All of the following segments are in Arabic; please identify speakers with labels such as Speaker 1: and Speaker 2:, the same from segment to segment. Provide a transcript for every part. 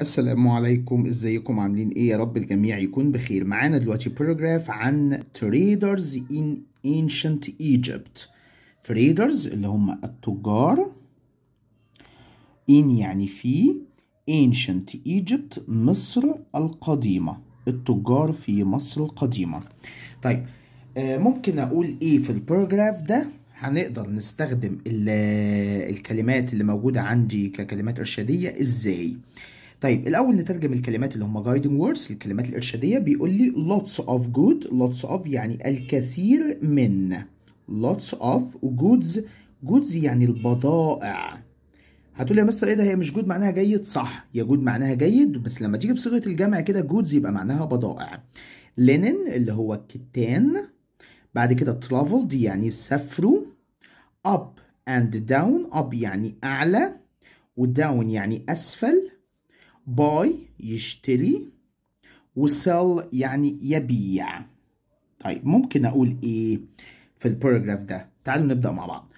Speaker 1: السلام عليكم ازيكم عاملين ايه يا رب الجميع يكون بخير معانا دلوقتي بروجراف عن تريدرز ان انشنت ايجيبت تريدرز اللي هم التجار ان يعني في انشنت ايجيبت مصر القديمة التجار في مصر القديمة طيب آه ممكن اقول ايه في البروجراف ده هنقدر نستخدم الكلمات اللي موجودة عندي ككلمات إرشادية إزاي؟ طيب الاول نترجم الكلمات اللي هم guiding words الكلمات الارشاديه بيقول لي lots of good lots of يعني الكثير من lots of goods goods يعني البضائع هتقول لي يا مستر ايه ده هي مش جود معناها جيد صح يا جود معناها جيد بس لما تيجي بصيغه الجمع كده جودز يبقى معناها بضائع لينن اللي هو الكتان بعد كده ترافل دي يعني سافروا up and down up يعني اعلى وداون يعني اسفل باي يشتري وسيل يعني يبيع طيب ممكن أقول إيه في البروجراف ده تعالوا نبدأ مع بعض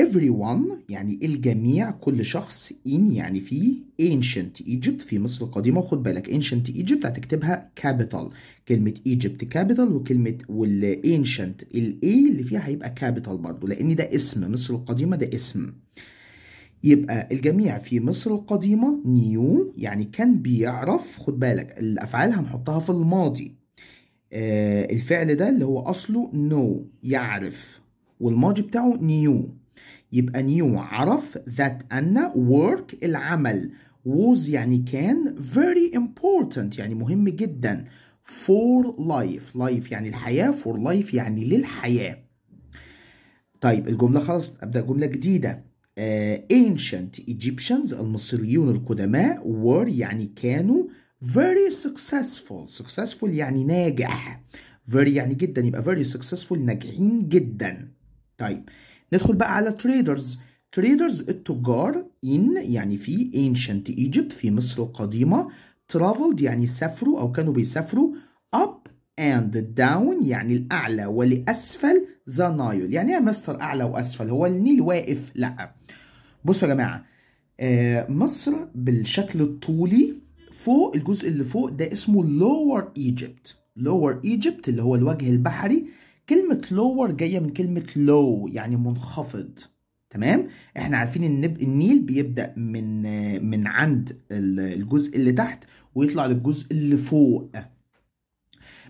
Speaker 1: everyone يعني الجميع كل شخص in يعني في ancient Egypt في مصر القديمة وخد بالك ancient Egypt هتكتبها capital كلمة Egypt capital وكلمة وال ancient ال A اللي فيها هيبقى capital برضو لأن ده اسم مصر القديمة ده اسم يبقى الجميع في مصر القديمة نيو يعني كان بيعرف خد بالك الأفعال هنحطها في الماضي آه الفعل ده اللي هو أصله نو يعرف والماضي بتاعه نيو يبقى نيو عرف ذات أن work العمل was يعني كان very important يعني مهم جدا for life life يعني الحياة for life يعني للحياة طيب الجملة خلاص أبدأ جملة جديدة آه، ancient Egyptians المصريون القدماء were يعني كانوا very successful successful يعني ناجح very يعني جدا يبقى very successful ناجحين جدا طيب ندخل بقى على traders traders التجار in يعني في ancient Egypt في مصر القديمة traveled يعني سافروا أو كانوا بيسافروا up and down يعني الأعلى ولأسفل ذا نايل يعني ايه مصر اعلى واسفل هو النيل واقف لا بصوا يا جماعه آه، مصر بالشكل الطولي فوق الجزء اللي فوق ده اسمه لور ايجيبت لور ايجيبت اللي هو الوجه البحري كلمة لور جاية من كلمة لو يعني منخفض تمام احنا عارفين ان النيل بيبدأ من آه، من عند الجزء اللي تحت ويطلع للجزء اللي فوق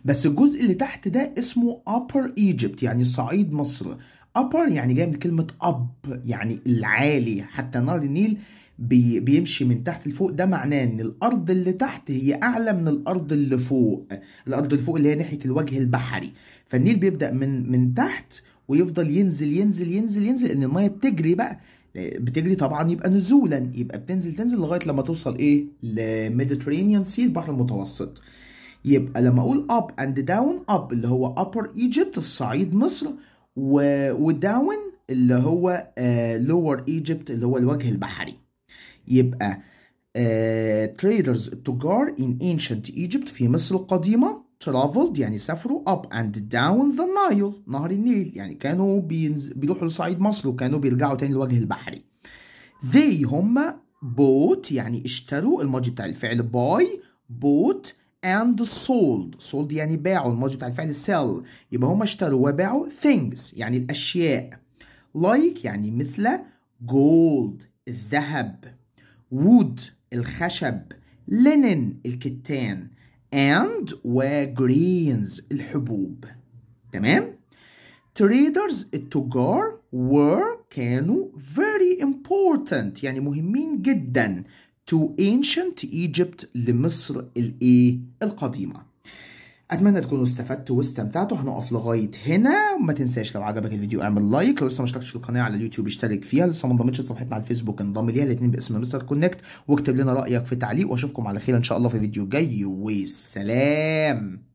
Speaker 1: بس الجزء اللي تحت ده اسمه upper Egypt يعني صعيد مصر upper يعني جاي من كلمة up يعني العالي حتى نهر النيل بي بيمشي من تحت لفوق ده معناه ان الارض اللي تحت هي اعلى من الارض اللي فوق الارض اللي فوق اللي هي ناحيه الوجه البحري فالنيل بيبدا من من تحت ويفضل ينزل ينزل ينزل ينزل ان الميه بتجري بقى بتجري طبعا يبقى نزولا يبقى بتنزل تنزل لغايه لما توصل ايه لميديترينيان سي البحر المتوسط يبقى لما اقول اب اند داون اب اللي هو ابر ايجيبت الصعيد مصر وداون اللي هو لور آه، ايجيبت اللي هو الوجه البحري يبقى تريدرز آه، التجار ان انشنت ايجيبت في مصر القديمه traveled يعني سافروا up and down the Nile نهر النيل يعني كانوا بينز... بيروحوا لصعيد مصر وكانوا بيرجعوا تاني للوجه البحري they هم bought يعني اشتروا الماضي بتاع الفعل buy bought and sold sold يعني باعوا الماضي بتاع الفعل sell يبقى هم اشتروا وباعوا things يعني الأشياء like يعني مثل gold الذهب wood الخشب linen الكتان and وجرينز الحبوب تمام traders التجار were كانوا very important يعني مهمين جدا to ancient Egypt لمصر الايه القديمة اتمنى تكونوا استفدتوا واستمتعتوا هنقف لغايه هنا وما تنساش لو عجبك الفيديو اعمل لايك لو لسه ما اشتركتش في القناه على اليوتيوب اشترك فيها لسه ما انضمتش لصفحتنا على الفيسبوك انضم ليها الاثنين باسم مستر كونكت واكتب لنا رايك في تعليق واشوفكم على خير ان شاء الله في فيديو جاي والسلام